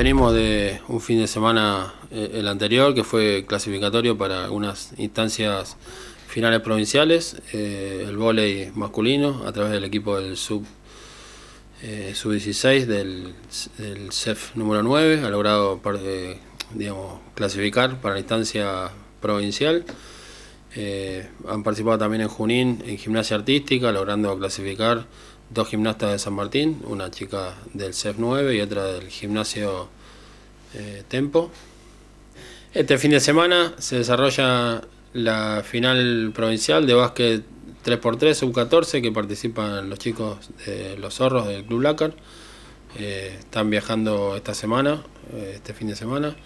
Venimos de un fin de semana, eh, el anterior, que fue clasificatorio para unas instancias finales provinciales, eh, el voleibol masculino a través del equipo del sub, eh, sub 16 del, CEF número 9, ha logrado digamos, clasificar para la instancia provincial. han participado también en Junín en gimnasia artística, logrando clasificar dos gimnastas de San Martín, una chica del CEF 9 y otra del gimnasio eh, Tempo. Este fin de semana se desarrolla la final provincial de básquet 3x3 u 14 que participan los chicos de los zorros del Club Lácar. Eh, están viajando esta semana, eh, este fin de semana.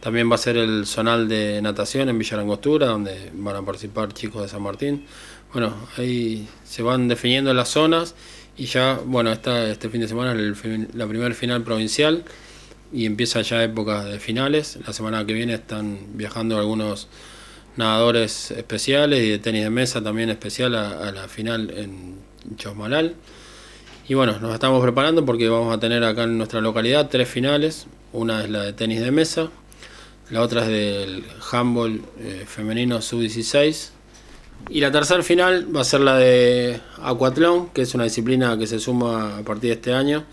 También va a ser el zonal de natación en Villarangostura, donde van a participar chicos de San Martín. Bueno, ahí se van definiendo las zonas y ya, bueno, este fin de semana es la primera final provincial y empieza ya época de finales. La semana que viene están viajando algunos nadadores especiales y de tenis de mesa también especial a, la final en Chosmalal. Y bueno, nos estamos preparando porque vamos a tener acá en nuestra localidad tres finales. Una es la de tenis de mesa, la otra es del handball eh, femenino sub-16 y la tercera final va a ser la de acuatlón, que es una disciplina que se suma a partir de este año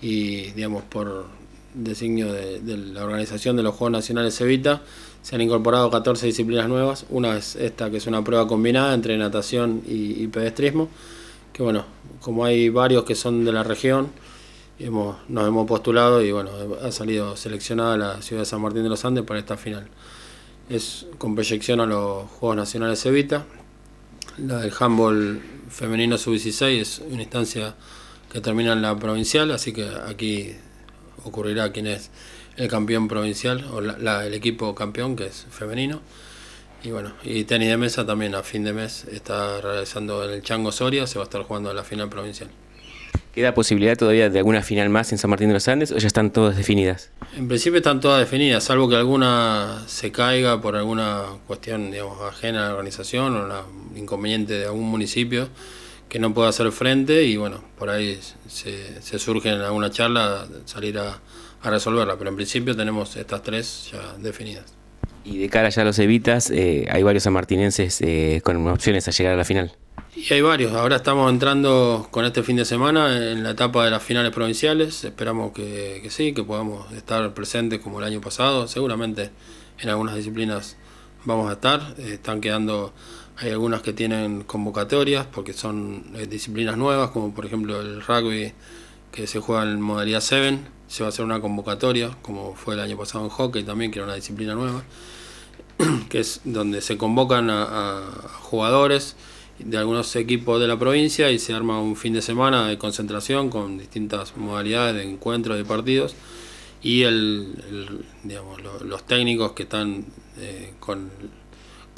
y, digamos, por designio de, la organización de los Juegos Nacionales Evita, se han incorporado 14 disciplinas nuevas. Una es esta, que es una prueba combinada entre natación y, pedestrismo, que bueno, como hay varios que son de la región, hemos, nos hemos postulado y bueno, ha salido seleccionada la ciudad de San Martín de los Andes para esta final. Es con proyección a los Juegos Nacionales Evita, la del handball femenino sub-16 es una instancia que termina en la provincial, así que aquí ocurrirá quién es el campeón provincial o la, el equipo campeón que es femenino. Y bueno, y tenis de mesa también a fin de mes está realizando el Chango Soria, se va a estar jugando a la final provincial. ¿Queda posibilidad todavía de alguna final más en San Martín de los Andes o ya están todas definidas? En principio están todas definidas, salvo que alguna se caiga por alguna cuestión digamos, ajena a la organización o un inconveniente de algún municipio que no pueda hacer frente y bueno, por ahí se, se surge en alguna charla salir a, resolverla, pero en principio tenemos estas tres ya definidas. Y de cara ya a los evitas, eh, hay varios sanmartinenses eh, con opciones a llegar a la final. Y hay varios. Ahora estamos entrando con este fin de semana en la etapa de las finales provinciales. Esperamos que, que sí, que podamos estar presentes como el año pasado. Seguramente en algunas disciplinas vamos a estar. Están quedando, hay algunas que tienen convocatorias porque son eh, disciplinas nuevas, como por ejemplo el rugby que se juega en modalidad 7. Se va a hacer una convocatoria, como fue el año pasado en hockey también, que era una disciplina nueva, que es donde se convocan a, a jugadores de algunos equipos de la provincia y se arma un fin de semana de concentración con distintas modalidades de encuentros y partidos y el, digamos, los técnicos que están eh, con,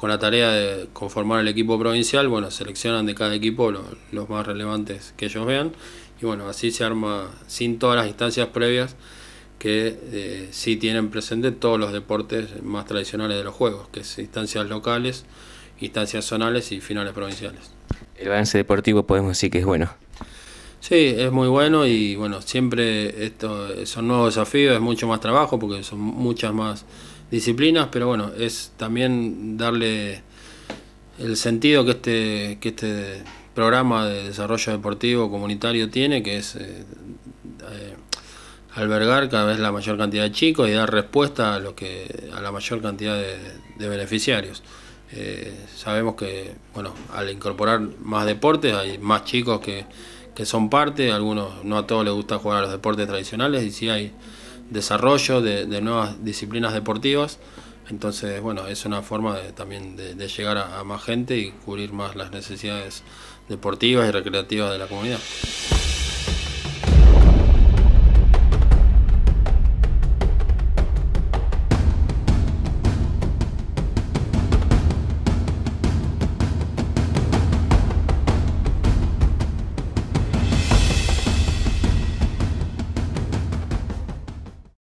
la tarea de conformar el equipo provincial, bueno, seleccionan de cada equipo los más relevantes que ellos vean y bueno, así se arma sin todas las instancias previas que eh, sí tienen presente todos los deportes más tradicionales de los juegos, que es instancias locales instancias zonales y finales provinciales. El balance deportivo podemos decir que es bueno. Sí, es muy bueno y bueno, siempre esto son nuevos desafíos, es mucho más trabajo porque son muchas más disciplinas, pero bueno, es también darle el sentido que este, que este programa de desarrollo deportivo comunitario tiene, que es eh, eh, albergar cada vez la mayor cantidad de chicos y dar respuesta a, lo que, a la mayor cantidad de beneficiarios. Eh, sabemos que, bueno, al incorporar más deportes hay más chicos que, son parte, algunos, no a todos les gusta jugar a los deportes tradicionales y si hay desarrollo de, nuevas disciplinas deportivas. Entonces, bueno, es una forma de, también de, llegar a más gente y cubrir más las necesidades deportivas y recreativas de la comunidad.